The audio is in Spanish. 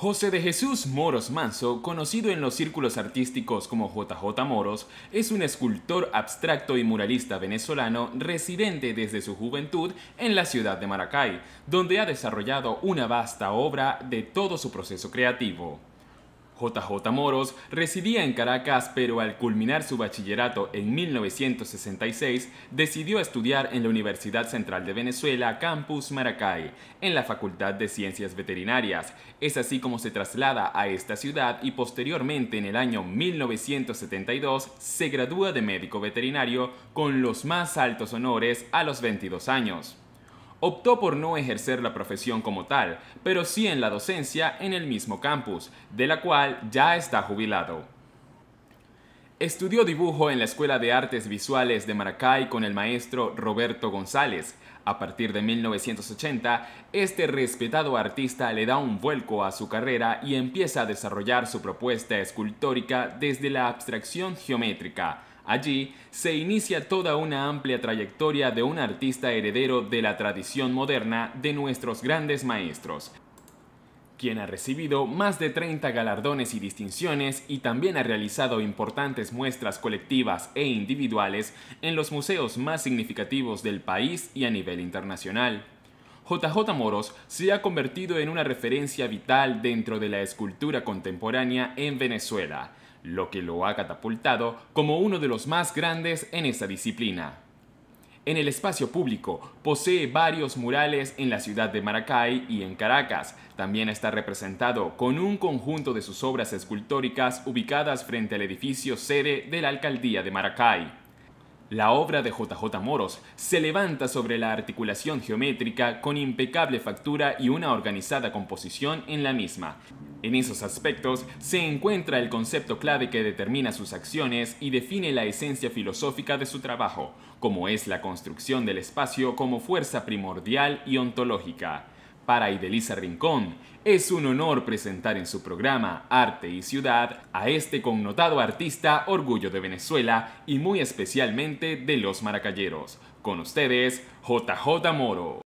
José de Jesús Moros Manso, conocido en los círculos artísticos como JJ Moros, es un escultor abstracto y muralista venezolano residente desde su juventud en la ciudad de Maracay, donde ha desarrollado una vasta obra de todo su proceso creativo. JJ Moros residía en Caracas, pero al culminar su bachillerato en 1966, decidió estudiar en la Universidad Central de Venezuela, Campus Maracay, en la Facultad de Ciencias Veterinarias. Es así como se traslada a esta ciudad y posteriormente en el año 1972 se gradúa de médico veterinario con los más altos honores a los 22 años. Optó por no ejercer la profesión como tal, pero sí en la docencia en el mismo campus, de la cual ya está jubilado. Estudió dibujo en la Escuela de Artes Visuales de Maracay con el maestro Roberto González. A partir de 1980, este respetado artista le da un vuelco a su carrera y empieza a desarrollar su propuesta escultórica desde la abstracción geométrica, Allí se inicia toda una amplia trayectoria de un artista heredero de la tradición moderna de nuestros grandes maestros, quien ha recibido más de 30 galardones y distinciones y también ha realizado importantes muestras colectivas e individuales en los museos más significativos del país y a nivel internacional. JJ Moros se ha convertido en una referencia vital dentro de la escultura contemporánea en Venezuela, lo que lo ha catapultado como uno de los más grandes en esa disciplina. En el espacio público posee varios murales en la ciudad de Maracay y en Caracas. También está representado con un conjunto de sus obras escultóricas ubicadas frente al edificio sede de la alcaldía de Maracay. La obra de JJ Moros se levanta sobre la articulación geométrica con impecable factura y una organizada composición en la misma. En esos aspectos se encuentra el concepto clave que determina sus acciones y define la esencia filosófica de su trabajo, como es la construcción del espacio como fuerza primordial y ontológica. Para Idelisa Rincón, es un honor presentar en su programa Arte y Ciudad a este connotado artista orgullo de Venezuela y muy especialmente de los maracayeros. Con ustedes, JJ Moro.